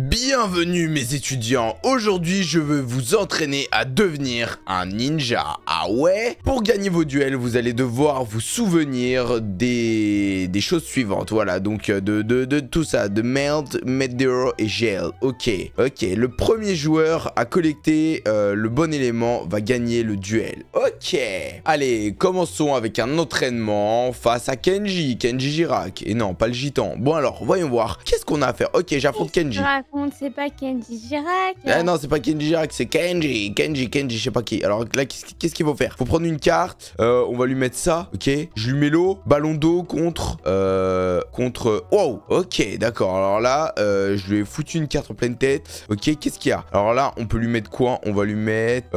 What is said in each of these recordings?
Bienvenue mes étudiants, aujourd'hui je veux vous entraîner à devenir un ninja, ah ouais Pour gagner vos duels, vous allez devoir vous souvenir des, choses suivantes, voilà, donc euh, de, tout ça, de Melt, Meteor et Gel, ok. Ok, le premier joueur à collecter euh, le bon élément va gagner le duel, ok Allez, commençons avec un entraînement face à Kenji, Kenji Girac, et non, pas le gitan. Bon alors, voyons voir, qu'est-ce qu'on a à faire Ok, j'affronte Kenji. On ne sait pas Kenji Girac Ah non, c'est pas Kenji Girac, c'est Kenji, Kenji, Kenji, je sais pas qui. Alors là, qu'est-ce qu'il faut faire Faut prendre une carte, euh, on va lui mettre ça, ok Je lui mets l'eau, ballon d'eau contre... Euh, contre... Wow, ok, d'accord. Alors là, euh, je lui ai foutu une carte en pleine tête. Ok, qu'est-ce qu'il y a Alors là, on peut lui mettre quoi On va lui mettre...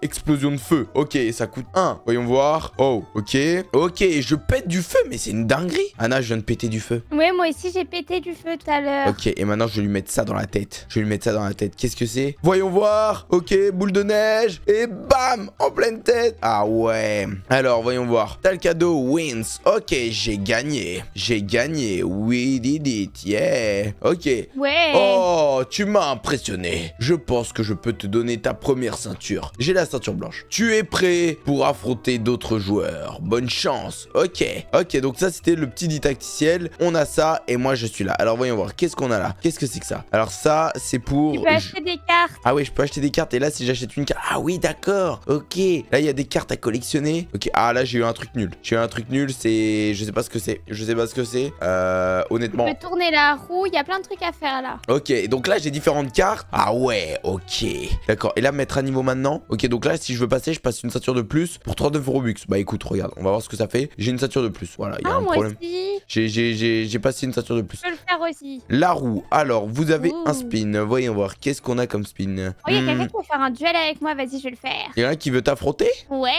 explosion de feu. Ok, ça coûte 1. Voyons voir. Oh, ok. Ok, je pète du feu, mais c'est une dinguerie. Anna, je viens de péter du feu. Ouais, moi aussi, j'ai pété du feu tout à l'heure. Ok, et maintenant, je vais lui mettre ça dans la tête. Je vais lui mettre ça dans la tête. Qu'est-ce que c'est Voyons voir. Ok, boule de neige. Et bam En pleine tête. Ah ouais. Alors, voyons voir. T'as cadeau, wins. Ok, j'ai gagné. J'ai gagné. We did it. Yeah. Ok. Ouais. Oh, tu m'as impressionné. Je pense que je peux te donner ta première ceinture. J'ai la ceinture blanche. Tu es prêt pour affronter d'autres joueurs. Bonne chance. Ok. Ok, donc ça, c'était le petit didacticiel. On a ça et moi, je suis là. Alors, voyons voir. Qu'est-ce qu'on a là Qu'est-ce que c'est que alors ça, c'est pour... acheter des cartes. Ah oui, je peux acheter des cartes. Et là, si j'achète une carte... Ah oui, d'accord. Ok. Là, il y a des cartes à collectionner. Ok. Ah là, j'ai eu un truc nul. J'ai eu un truc nul, c'est... Je sais pas ce que c'est. Je sais pas ce que c'est. Euh, honnêtement... peux tourner la roue. Il y a plein de trucs à faire là. Ok. Donc là, j'ai différentes cartes. Ah ouais, ok. D'accord. Et là, mettre à niveau maintenant. Ok, donc là, si je veux passer, je passe une ceinture de plus pour 39 Robux. Bah écoute, regarde. On va voir ce que ça fait. J'ai une ceinture de plus. Voilà, y a ah, un problème. J'ai passé une ceinture de plus. Je le faire aussi. La roue. Alors, vous avez un spin. Voyons voir, qu'est-ce qu'on a comme spin Oh, il y a quelqu'un qui veut faire un duel avec moi, vas-y, je vais le faire. Il y en a qui veut t'affronter Ouais.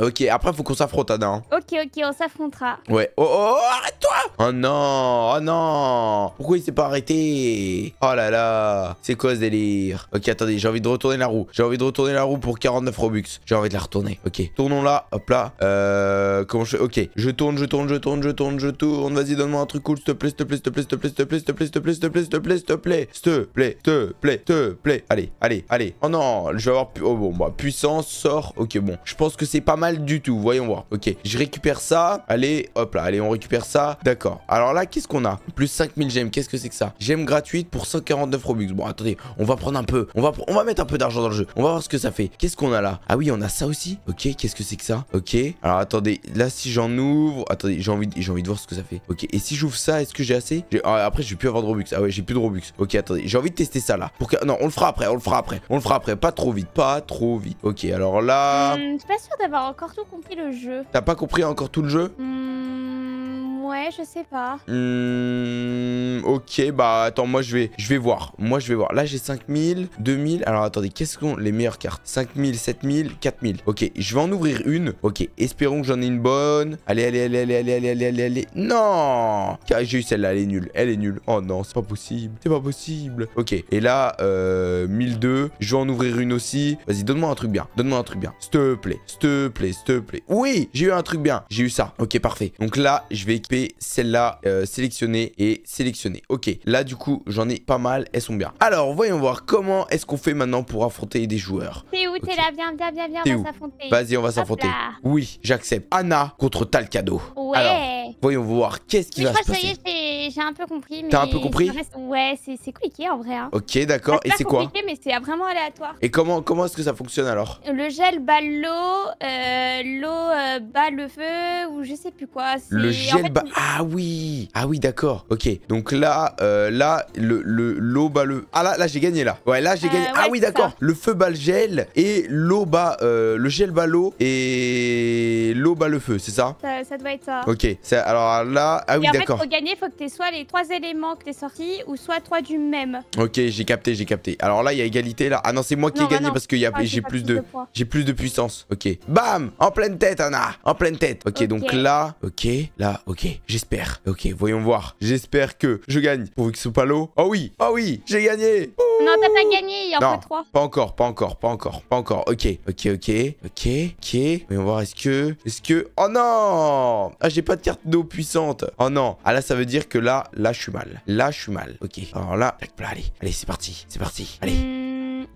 Ok, après, faut qu'on s'affronte, Adam. Ok, ok, on s'affrontera. Ouais. Oh, oh, arrête-toi Oh non, oh non Pourquoi il s'est pas arrêté Oh là là C'est quoi ce délire Ok, attendez, j'ai envie de retourner la roue. J'ai envie de retourner la roue pour 49 Robux. J'ai envie de la retourner. Ok, tournons là, Hop là. Euh, comment je fais Ok, je tourne, je tourne, je tourne, je tourne, je tourne. Vas-y, donne-moi un truc cool, s'il te plaît, s'il te plaît, s'il te plaît, s'il te plaît, s'il te plaît, te plaît, s'il te plaît, s'il te plaît, s'il te te plaît, s'il te plaît, te plaît, te plaît. Allez, allez, allez. Oh non, je vais avoir... Oh bon, bah, puissance, sort. Ok, bon. Je pense que c'est pas mal du tout. Voyons voir. Ok, je récupère ça. Allez, hop là. Allez, on récupère ça. D'accord. Alors là, qu'est-ce qu'on a Plus 5000 gemmes. Qu'est-ce que c'est que ça Gemmes gratuite pour 149 Robux. Bon, attendez. On va prendre un peu. On va, on va mettre un peu d'argent dans le jeu. On va voir ce que ça fait. Qu'est-ce qu'on a là Ah oui, on a ça aussi. Ok, qu'est-ce que c'est que ça Ok. Alors attendez. Là, si j'en ouvre... Attendez, j'ai envie, de... envie de voir ce que ça fait. Ok. Et si j'ouvre ça, est-ce que j'ai assez ah, Après, je vais plus avoir de Robux. Ah ouais, j'ai plus de Robux. Ok, attendez, j'ai envie de tester ça là. Pour que... Non, on le fera après, on le fera après. On le fera après, pas trop vite, pas trop vite. Ok, alors là... Hmm, je suis pas sûr d'avoir encore tout compris le jeu. T'as pas compris encore tout le jeu hmm, Ouais, je sais pas. Hum... ok, bah attends, moi je vais, je vais voir. Moi je vais voir. Là j'ai 5000, 2000. Alors attendez, qu'est-ce qu'on les meilleures cartes 5000, 7000, 4000. Ok, je vais en ouvrir une. Ok, espérons que j'en ai une bonne. Allez, allez, allez, allez, allez, allez, allez, allez. Non J'ai eu celle-là, elle est nulle. Elle est nulle. Oh non, c'est pas possible. C'est pas possible. Ok, et là, euh, 1002. Je vais en ouvrir une aussi. Vas-y, donne-moi un truc bien. Donne-moi un truc bien. S'il te plaît, s'il te plaît, s'il te plaît. Oui, j'ai eu un truc bien. J'ai eu ça. Ok, parfait. Donc là, je vais celle-là euh, Sélectionner et sélectionner Ok, là du coup j'en ai pas mal, elles sont bien. Alors voyons voir comment est-ce qu'on fait maintenant pour affronter des joueurs. T'es où T'es là, viens, viens, viens, viens, on va s'affronter. Vas-y, on va s'affronter. Oui, j'accepte. Anna contre Talcado. Ouais. Voyons voir, qu'est-ce qui va se passer que j'ai un peu compris. T'as un peu compris Ouais, c'est compliqué en vrai. Hein. Ok, d'accord. Et c'est quoi mais c'est vraiment aléatoire. Et comment, comment est-ce que ça fonctionne alors Le gel bat l'eau, euh, l'eau euh, bat le feu, ou je sais plus quoi. Le gel bat... Ah oui Ah oui, d'accord. Ok, donc là, euh, là, l'eau le, le bat le... Ah là, là, j'ai gagné là. Ouais, là, j'ai gagné. ah oui, d'accord. Le feu bat le gel, et l'eau bat... le gel bat l'eau, et l'eau bat le feu, c'est ça, ça, doit être ça. Ok, ça alors là. Ah oui, d'accord. Pour gagner, il faut que tu aies soit les trois éléments que tu sortis ou soit trois du même. Ok, j'ai capté, j'ai capté. Alors là, il y a égalité là. Ah non, c'est moi qui ai bah gagné parce que ah, j'ai plus, de, j'ai plus de puissance. Ok. Bam En pleine tête, Anna En pleine tête. Ok, donc là, ok, là, ok. J'espère. Ok, voyons voir. J'espère que je gagne. Pourvu que ce soit pas l'eau. Oh oui Oh oui J'ai gagné Non, t'as pas gagné, il y en a trois. Pas encore, pas encore, pas encore, pas encore. Ok, ok, ok, ok, ok. Voyons voir, est-ce que. Est-ce que. Oh non Ah, j'ai pas de carte puissante. Oh non. Ah là, ça veut dire que là, là, je suis mal. Là, je suis mal. Ok. Alors là, là, allez. Allez, c'est parti. C'est parti. Allez.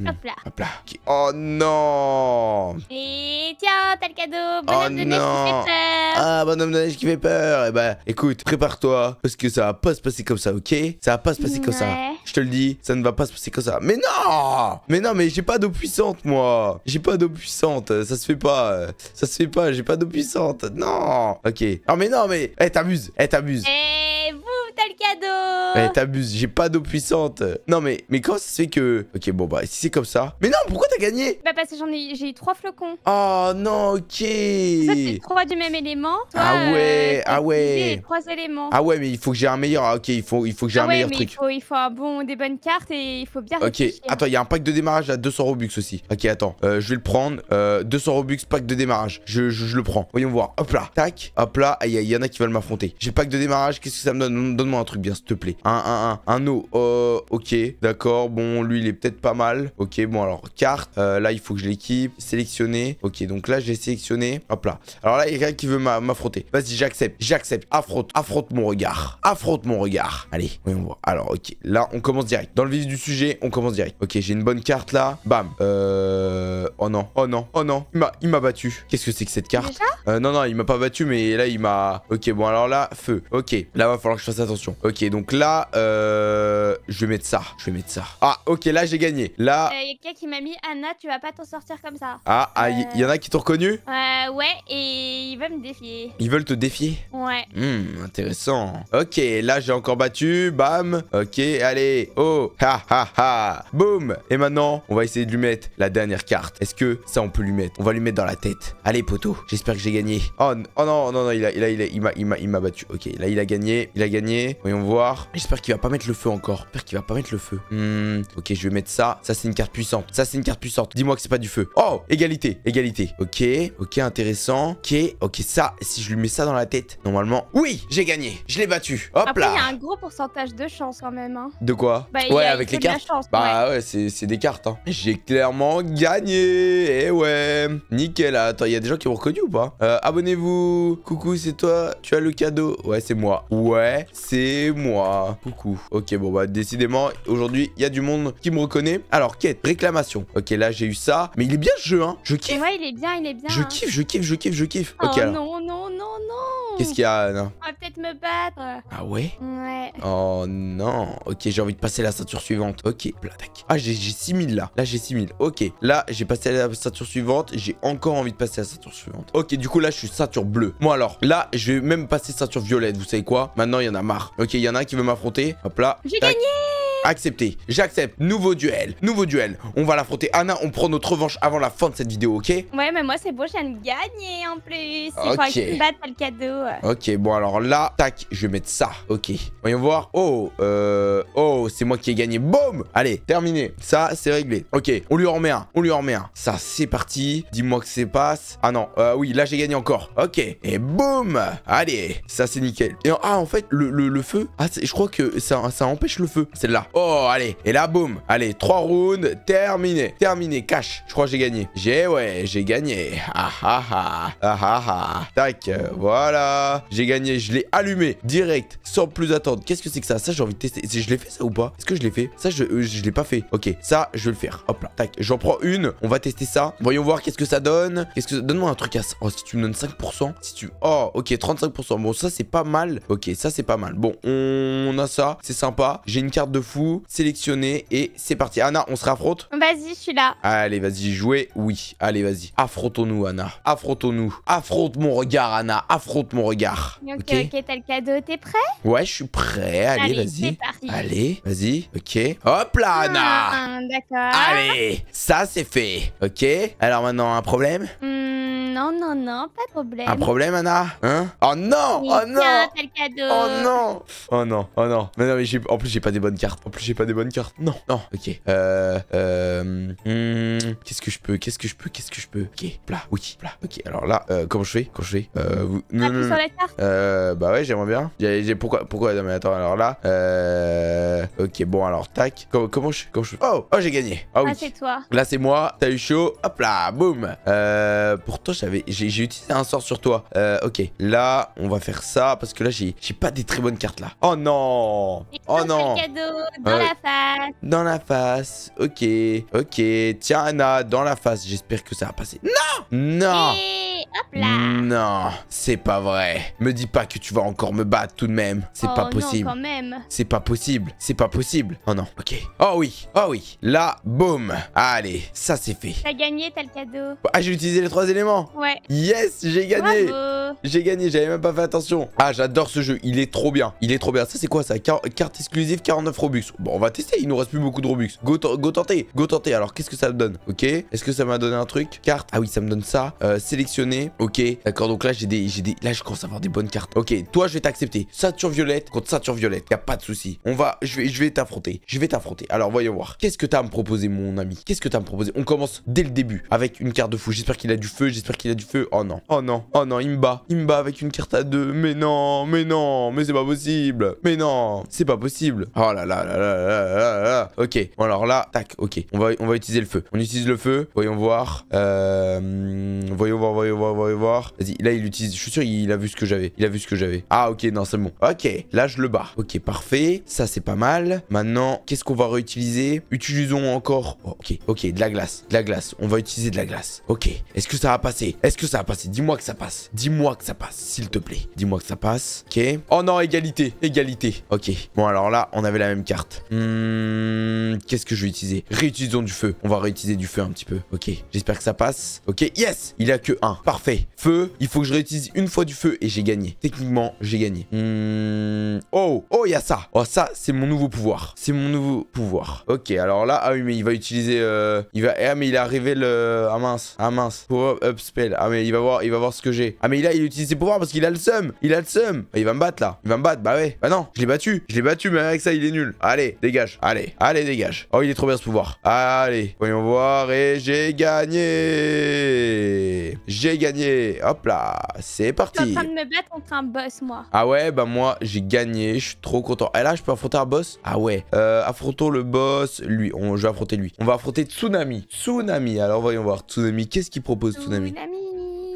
Hop hmm. là. Hop là. Oh non Et tiens, t'as le cadeau. Bonhomme oh de neige qui fait peur. Ah, bonhomme de neige qui fait peur. Eh ben, écoute, prépare-toi. Parce que ça va pas se passer comme ça, ok Ça va pas se passer comme ça. Je te le dis, ça ne va pas se passer comme ça. Mais non Mais non, mais j'ai pas d'eau puissante, moi. J'ai pas d'eau puissante. Ça se fait pas. Ça se fait pas. J'ai pas d'eau puissante. Non. Ok. Ah, mais non, mais. Eh, hey, t'amuses. Eh, vous t'as le cadeau Mais t'abuses, j'ai pas d'eau puissante Non mais, mais quand ça fait que... Ok, bon bah, si c'est comme ça... Mais non, pourquoi t'as gagné Bah parce que j'en ai... J'ai eu trois flocons. Oh non, ok Ça, c'est trois du même élément. Toi, ah euh, ouais, ah ouais trois éléments. Ah ouais, mais il faut que j'ai un meilleur... ok, il faut, il faut que j'ai ah un meilleur mais truc. Il faut, il faut un bon, des bonnes cartes et il faut bien... Ok, attends, il y a un pack de démarrage à 200 Robux aussi. Ok, attends, euh, je vais le prendre. 200 euh, Robux, pack de démarrage. Je, je, le prends. Voyons voir. Hop là, tac, hop là. Il y, y, en a qui veulent m'affronter. J'ai pack de démarrage, qu'est-ce que ça me donne un truc bien, s'il te plaît. Un, un, un. Un eau. Euh, ok, d'accord. Bon, lui, il est peut-être pas mal. Ok, bon, alors, carte. Euh, là, il faut que je l'équipe. Sélectionner. Ok, donc là, j'ai sélectionné. Hop là. Alors là, il y a quelqu'un qui veut m'affronter. Vas-y, j'accepte. J'accepte. Affronte. Affronte mon regard. Affronte mon regard. Allez, voyons voir. Alors, ok. Là, on commence direct. Dans le vif du sujet, on commence direct. Ok, j'ai une bonne carte là. Bam. Euh... Oh non. Oh non. Oh non. Il m'a battu. Qu'est-ce que c'est que cette carte euh, Non, non, il m'a pas battu, mais là, il m'a... Ok, bon, alors là, feu. Ok. Là, va falloir que je fasse attention. Ok, donc là, euh, je vais mettre ça. Je vais mettre ça. Ah, ok, là, j'ai gagné. Là... Il euh, y a quelqu'un qui m'a mis Anna, tu vas pas t'en sortir comme ça. Ah, il ah, y, en a qui t'ont reconnu euh, Ouais, et ils veulent me défier. Ils veulent te défier Ouais. Hum, intéressant. Ok, là, j'ai encore battu. Bam. Ok, allez. Oh, ha, ha, ha. Boum. Et maintenant, on va essayer de lui mettre la dernière carte. Est-ce que ça, on peut lui mettre On va lui mettre dans la tête. Allez, poteau, j'espère que j'ai gagné. Oh, oh, non, non, non, il a, il il m'a, il m'a battu. Ok, là, il a gagné. Il a gagné. Voyons voir. J'espère qu'il va pas mettre le feu encore. J'espère qu'il va pas mettre le feu. Hmm, ok, je vais mettre ça. Ça, c'est une carte puissante. Ça, c'est une carte puissante. Dis-moi que c'est pas du feu. Oh, égalité. Égalité. Ok. Ok, intéressant. Ok. Ok, ça, si je lui mets ça dans la tête, normalement. Oui, j'ai gagné. Je l'ai battu. Hop là. il y a un gros pourcentage de chance quand même. Hein. De quoi bah, Ouais, avec les cartes. bah ouais, c'est des cartes. Hein. J'ai clairement gagné. Eh ouais. Nickel. Attends, il y a des gens qui ont reconnu ou pas euh, Abonnez-vous. Coucou, c'est toi. Tu as le cadeau. Ouais, c'est moi. Ouais, c'est moi. Coucou. Ok, bon, bah, décidément, aujourd'hui, il y a du monde qui me reconnaît. Alors, quête, réclamation. Ok, là, j'ai eu ça. Mais il est bien ce jeu, hein. Je kiffe. Ouais, il est bien, il est bien. Je kiffe, je kiffe, je kiffe, je kiffe. Oh, ok, non, non, non, non. Qu'est-ce qu'il y a, Anna On va peut-être me battre. Ah ouais Ouais. Oh non. Ok, j'ai envie de passer la ceinture suivante. Ok, là, Ah, j'ai 6000 là. Là, j'ai 6000. Ok, là, j'ai passé la ceinture suivante. J'ai encore envie de passer à la ceinture suivante. Ok, du coup, là, je suis ceinture bleue. Moi, alors, là, je vais même passer ceinture violette. Vous savez quoi Maintenant, il y en a marre. Ok, il y en a un qui veut m'affronter. Hop là. J'ai gagné Accepté. J'accepte. Nouveau duel. Nouveau duel. On va l'affronter. Anna, on prend notre revanche avant la fin de cette vidéo, ok Ouais, mais moi, c'est beau, de gagner en plus. Ok. Il faut batte, le cadeau. Ok, bon, alors là, tac, je vais mettre ça. Ok. Voyons voir. Oh, euh... Oh, c'est moi qui ai gagné. Boum Allez, terminé. Ça, c'est réglé. Ok, on lui en remet un. On lui en remet un. Ça, c'est parti. Dis-moi que ça passe. Ah non, euh, oui, là, j'ai gagné encore. Ok. Et boum Allez, ça, c'est nickel. Et, ah, en fait, le, le, feu... Ah, je crois que ça, ça empêche le feu. Celle-là. Oh, allez. Et là, boum. Allez, trois rounds. Terminé. Terminé. Cash. Je crois que j'ai gagné. J'ai, ouais, j'ai gagné. Ah, ah, ah. Ah, ah, ah. Tac. Euh, voilà. J'ai gagné. Je l'ai allumé. Direct. Sans plus attendre. Qu'est-ce que c'est que ça Ça, j'ai envie de tester. Je l'ai fait, ça ou pas Est-ce que je l'ai fait Ça, je, euh, je l'ai pas fait. Ok. Ça, je vais le faire. Hop là. Tac. J'en prends une. On va tester ça. Voyons voir qu'est-ce que ça donne. Qu'est-ce que Donne-moi un truc à Oh, si tu me donnes 5%. Si tu... Oh, ok. 35%. Bon, ça, c'est pas mal. Ok, ça, c'est pas mal. Bon, on a ça. C'est sympa. J'ai une carte de fou Sélectionnez sélectionner et c'est parti. Anna, on se raffronte Vas-y, je suis là. Allez, vas-y, jouez, Oui, allez, vas-y. Affrontons-nous, Anna. Affrontons-nous. Affronte mon regard, Anna. Affronte mon regard. Ok, ok, le cadeau, t'es prêt Ouais, je suis prêt. Allez, vas-y. Allez, vas-y. ok. Hop là, Anna. D'accord. Allez, ça c'est fait. Ok. Alors maintenant, un problème hmm, non, non, non, pas de problème. Un problème, Anna Hein Oh non Oh non Oh non Oh non, oh non. Mais non, mais j'ai... En plus, j'ai pas des bonnes cartes. En plus, j'ai pas des bonnes cartes. Non, non. Ok. Euh... euh... Hmm, qu'est-ce que je peux Qu'est-ce que je peux Qu'est-ce que je peux Ok, plat, oui, plat. Ok, alors là, euh, comment je fais Comment je fais Euh... Non, euh, Bah ouais, j'aimerais bien. J'ai... Pourquoi Pourquoi Non, mais attends, alors là... Euh... Ok, bon, alors, tac. Comment, je... Comment je... Oh Oh, j'ai gagné. Oh, oui. Là, c'est toi. Là, c'est moi. T'as eu chaud. Hop là, boum. Euh... Pourtant, j'avais j'ai utilisé un sort sur toi. Euh, ok. Là, on va faire ça parce que là, j'ai pas des très bonnes cartes là. Oh non Oh non Dans ah la face Dans la face. Ok. Ok. Tiens, Anna, dans la face. J'espère que ça va passer. Non Non Non C'est pas vrai. Me dis pas que tu vas encore me battre tout de même. C'est pas oh possible. C'est pas possible. C'est pas possible. Oh non. Ok. Oh oui. Oh oui. Là, boum. Allez, ça c'est fait. T'as gagné, t'as le cadeau. Ah, j'ai utilisé les trois éléments. Yes, j'ai gagné. J'ai gagné, j'avais même pas fait attention. Ah, j'adore ce jeu, il est trop bien. Il est trop bien. Ça, c'est quoi ça Carte exclusive, 49 Robux. Bon, on va tester, il nous reste plus beaucoup de Robux. Go, go tenter, go tenter. Alors, qu'est-ce que ça me donne Ok, est-ce que ça m'a donné un truc Carte, ah oui, ça me donne ça. Euh, sélectionner, ok. D'accord, donc là, j'ai des, des... Là, je commence à avoir des bonnes cartes. Ok, toi, je vais t'accepter. Ceinture violette contre ceinture violette, y a pas de souci. On va, je vais, je vais t'affronter. Je vais t'affronter. Alors, voyons voir. Qu'est-ce que t'as à me proposer, mon ami Qu'est-ce que t'as à me proposer On commence dès le début avec une carte de fou. J'espère qu'il a du feu, j'espère qu'il y a du feu. Oh non. Oh non. Oh non, il me bat. Il me bat avec une carte à deux. Mais non, mais non, mais c'est pas possible. Mais non, c'est pas possible. Oh là là là là là là là. Ok. Bon alors là, tac, ok. On va, on va utiliser le feu. On utilise le feu. Voyons voir. Euh, voyons voir, voyons voir, voyons voir. Vas-y, là il utilise. Je suis sûr il a vu ce que j'avais. Il a vu ce que j'avais. Ah ok, non, c'est bon. Ok, là je le bats. Ok, parfait. Ça c'est pas mal. Maintenant, qu'est-ce qu'on va réutiliser Utilisons encore. Oh, ok, ok, de la glace. De la glace. On va utiliser de la glace. Ok. Est-ce que ça va passer est-ce que ça va passer Dis-moi que ça passe. Dis-moi que ça passe, s'il te plaît. Dis-moi que ça passe. Ok. Oh non, égalité. Égalité. Ok. Bon, alors là, on avait la même carte. Hmm, Qu'est-ce que je vais utiliser Réutilisons du feu. On va réutiliser du feu un petit peu. Ok. J'espère que ça passe. Ok. Yes Il a que un Parfait. Feu. Il faut que je réutilise une fois du feu et j'ai gagné. Techniquement, j'ai gagné. Hmm. Oh Oh, il y a ça. Oh, ça, c'est mon nouveau pouvoir. C'est mon nouveau pouvoir. Ok. Alors là, ah oui, mais il va utiliser... Euh, il va... Ah, mais il est arrivé le... Ah mince. Ah mince. Pour up spell. Ah mais il va voir, il va voir ce que j'ai. Ah mais il a, il utilise ses pouvoirs parce qu'il a le seum. Il a le seum. Ah, il va me battre là. Il va me battre. Bah ouais. Bah non, je l'ai battu. Je l'ai battu, mais avec ça, il est nul. Allez, dégage. Allez, allez, dégage. Oh, il est trop bien ce pouvoir. Allez, voyons voir. Et j'ai gagné. J'ai gagné. Hop là, c'est parti. Je suis en train de me battre contre un boss, moi. Ah ouais, bah moi, j'ai gagné. Je suis trop content. Et eh, là, je peux affronter un boss. Ah ouais. Euh, affrontons le boss. Lui, on, je vais affronter lui. On va affronter Tsunami. Tsunami. Alors voyons voir. Tsunami, qu'est-ce qu'il propose Tsunami.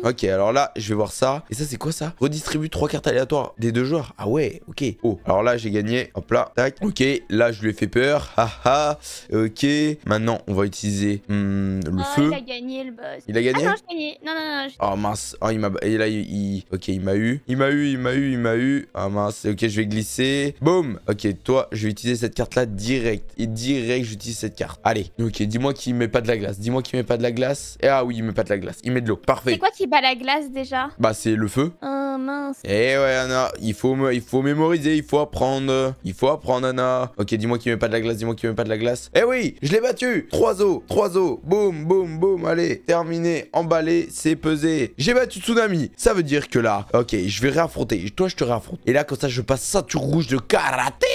Ok, alors là, je vais voir ça. Et ça, c'est quoi ça Redistribue trois cartes aléatoires des deux joueurs. Ah ouais, ok. Oh, alors là, j'ai gagné. Hop là, tac. Ok, là, je lui ai fait peur. Haha. ok. Maintenant, on va utiliser hmm, le ah, feu. Il a gagné le boss. Il a gagné non, Non, non, Oh mince. Oh, il m'a. Et là, il... Ok, il m'a eu. Il m'a eu, il m'a eu, il m'a eu. Ah mince. Ok, je vais glisser. Boum. Ok, toi, je vais utiliser cette carte-là direct. Et direct, j'utilise cette carte. Allez. Ok, dis-moi qu'il met pas de la glace. Dis-moi qu'il met pas de la glace. Eh, ah oui, il met pas de la glace. Il met de l'eau. Parfait. Bah la glace déjà. Bah c'est le feu. Oh mince. Eh ouais Anna, il faut, il faut mémoriser, il faut apprendre. Il faut apprendre Anna. Ok, dis-moi qu'il met pas de la glace, dis-moi qui met pas de la glace. Eh oui, je l'ai battu. Trois os, trois os. Boum, boum, boum. Allez, terminé, emballé, c'est pesé. J'ai battu Tsunami. Ça veut dire que là, ok, je vais réaffronter. Toi, je te réaffronte. Et là, comme ça, je passe ça, tu rouge de karaté.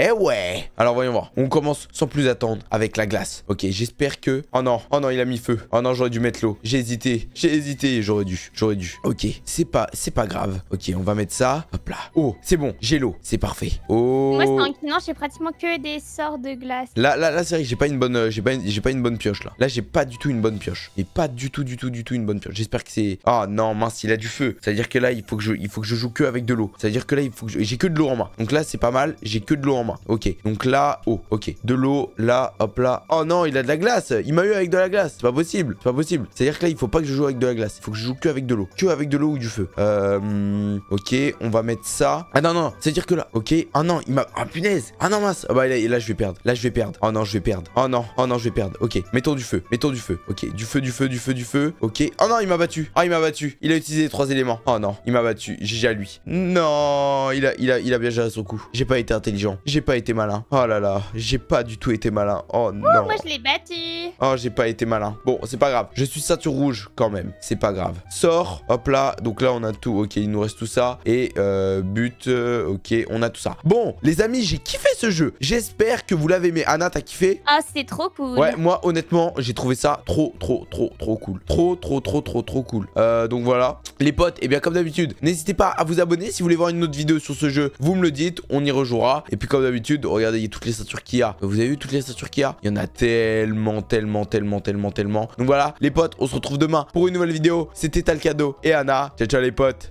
Eh ouais Alors voyons voir, on commence sans plus attendre avec la glace. Ok, j'espère que... Oh non, oh non, il a mis feu. Oh non, j'aurais dû mettre l'eau. J'ai hésité, j'ai hésité j'aurais dû, j'aurais dû. Ok, c'est pas, c'est pas grave. Ok, on va mettre ça. Hop là. Oh, c'est bon, j'ai l'eau, c'est parfait. Oh. Moi, c'est non j'ai pratiquement que des sorts de glace. Là, là, là, c'est vrai que j'ai pas une bonne, euh, j'ai pas, j'ai pas une bonne pioche là. Là, j'ai pas du tout une bonne pioche. Et pas du tout, du tout, du tout une bonne pioche. J'espère que c'est. Ah non, mince, il a du feu. C'est à dire que là, il faut que je, il faut que je joue que avec de l'eau. C'est à dire que là, il faut que j'ai que de l'eau en main. Donc là, c'est pas mal. J'ai que de l'eau en main. Ok. Donc là, oh, ok. De l'eau, là, hop là. Oh non, il a de la glace. Il m'a eu avec de la glace. C'est pas possible. C'est pas possible. C'est à dire que là, il faut pas que je joue avec de la glace. Il faut que je joue que avec de l'eau. Que avec de l'eau ou du feu. Euh, ok, on va mettre ça. Ah non, non, c'est-à-dire que là. Ok. Ah non, il m'a... Ah punaise. Ah non, mince. Ah bah là, je vais perdre. Là, je vais perdre. Oh non, je vais perdre. Oh non, oh non, je vais perdre. Ok, mettons du feu. Mettons du feu. Ok, du feu, du feu, du feu, du feu. Ok. Oh non, il m'a battu. Ah, il m'a battu. Il a utilisé les trois éléments. Oh non, il m'a battu. J'ai à lui. Non, il a, il a, il a bien géré son coup. J'ai pas été intelligent. J'ai pas été malin. Oh là là, j'ai pas du tout été malin. Oh non. Oh, moi, je l'ai battu. Oh, j'ai pas été malin. Bon, c'est pas grave. Je suis ceinture rouge quand même. C'est pas grave. Sort, hop là. Donc là, on a tout. Ok, il nous reste tout ça. Et euh, but, euh, ok, on a tout ça. Bon, les amis, j'ai kiffé ce jeu. J'espère que vous l'avez aimé. Anna, t'as kiffé Ah, c'est trop cool. Ouais, moi, honnêtement, j'ai trouvé ça trop, trop, trop, trop cool. Trop, trop, trop, trop, trop cool. Euh, donc voilà. Les potes, et eh bien comme d'habitude, n'hésitez pas à vous abonner. Si vous voulez voir une autre vidéo sur ce jeu, vous me le dites, on y rejouera. Et puis comme d'habitude, regardez, il y a toutes les ceintures qu'il y a. Vous avez vu toutes les ceintures qu'il y a Il y en a tellement, tellement, tellement, tellement, tellement. Donc voilà, les potes, on se retrouve demain pour une nouvelle vidéo. C'était Talcado et Anna. Ciao, ciao les potes.